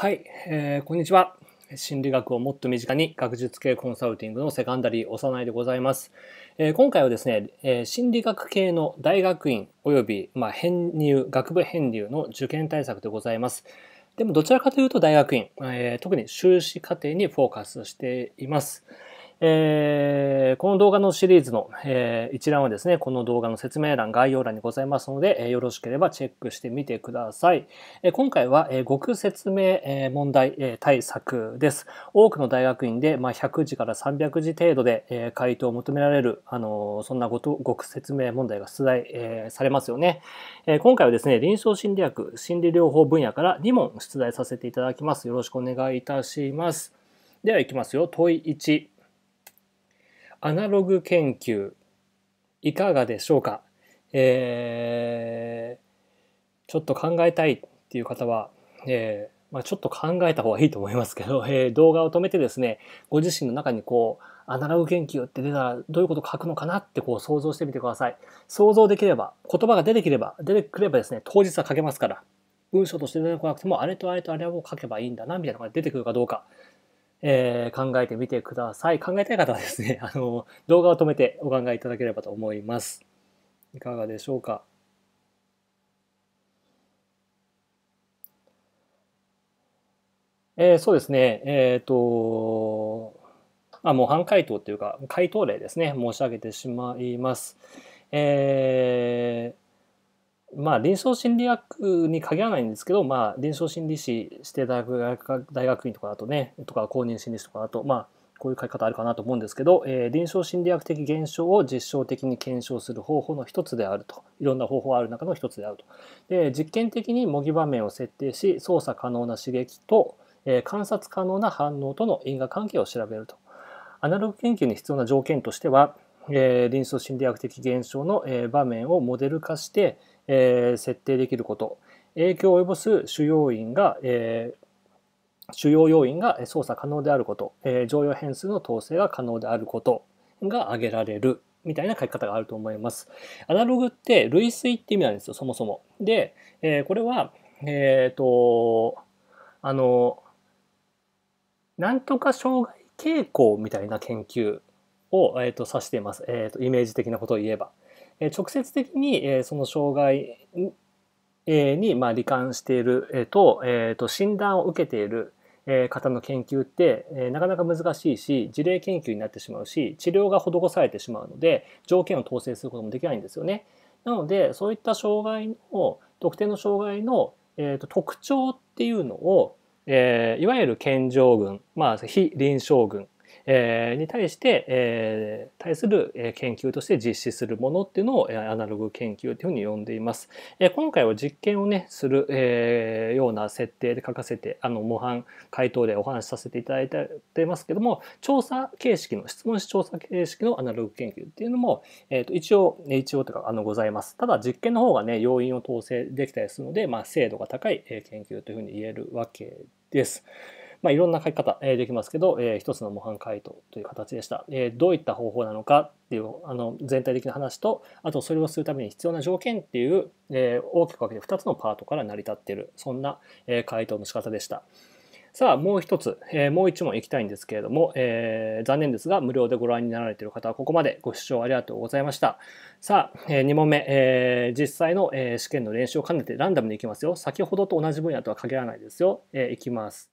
はい、えー、こんにちは。心理学をもっと身近に学術系コンサルティングのセカンダリー幼いでございます。えー、今回はですね、えー、心理学系の大学院及び、まあ、編入、学部編入の受験対策でございます。でもどちらかというと大学院、えー、特に修士課程にフォーカスしています。えーこの動画のシリーズの一覧はですね、この動画の説明欄、概要欄にございますので、よろしければチェックしてみてください。今回は極説明問題対策です。多くの大学院で100字から300字程度で回答を求められる、あのそんなごと極説明問題が出題されますよね。今回はですね、臨床心理学、心理療法分野から2問出題させていただきます。よろしくお願いいたします。では、いきますよ。問1。アナログ研究いかがでしょうか、えー、ちょっと考えたいっていう方は、えーまあ、ちょっと考えた方がいいと思いますけど、えー、動画を止めてですねご自身の中にこうアナログ研究って出たらどういうこと書くのかなってこう想像してみてください想像できれば言葉が出てきれば出てくればですね当日は書けますから文章として出てこなくてもあれとあれとあれを書けばいいんだなみたいなのが出てくるかどうかえー、考えてみてください。考えたい方はですね、あの、動画を止めてお考えいただければと思います。いかがでしょうか。えー、そうですね、えっ、ー、と、あ、模範回答というか、回答例ですね、申し上げてしまいます。えーまあ、臨床心理学に限らないんですけど、まあ、臨床心理士指定大学大学院とかだとねとか公認心理士とかだと、まあ、こういう書き方あるかなと思うんですけど、えー、臨床心理学的現象を実証的に検証する方法の一つであるといろんな方法ある中の一つであるとで実験的に模擬場面を設定し操作可能な刺激と、えー、観察可能な反応との因果関係を調べるとアナログ研究に必要な条件としてはえ臨床心理学的現象の、え場面をモデル化して、え設定できること、影響を及ぼす主要因が、え主要要因が操作可能であること、え常用変数の統制が可能であることが挙げられるみたいな書き方があると思います。アナログって類推って意味なんですよ、そもそも。で、えこれは、えっ、ー、と、あの、なんとか障害傾向みたいな研究を、えー、と指しています、えー、とイメージ的なことを言えば。えー、直接的に、えー、その障害に、まあ、罹患している、えー、と,、えー、と診断を受けている方の研究ってなかなか難しいし事例研究になってしまうし治療が施されてしまうので条件を統制することもできないんですよね。なのでそういった障害を特定の障害の、えー、と特徴っていうのを、えー、いわゆる健常群、まあ、非臨床群えー、に対して、えー、対する研究として実施するものっていうのをアナログ研究というふうに呼んでいます。えー、今回は実験をねする、えー、ような設定で書かせてあの模範回答でお話しさせていただいてますけども調査形式の質問し調査形式のアナログ研究っていうのも、えー、と一応一応というかあのございます。ただ実験の方がね要因を統制できたりするので、まあ、精度が高い研究というふうに言えるわけです。まあ、いろんな書き方、えー、できますけど、えー、一つの模範解答という形でした。えー、どういった方法なのかっていうあの全体的な話と、あとそれをするために必要な条件っていう、えー、大きく分けて2つのパートから成り立っている、そんな、えー、回答の仕方でした。さあ、もう一つ、えー、もう一問いきたいんですけれども、えー、残念ですが、無料でご覧になられている方はここまでご視聴ありがとうございました。さあ、えー、2問目、えー、実際の、えー、試験の練習を兼ねてランダムにいきますよ。先ほどと同じ分野とは限らないですよ。えー、いきます。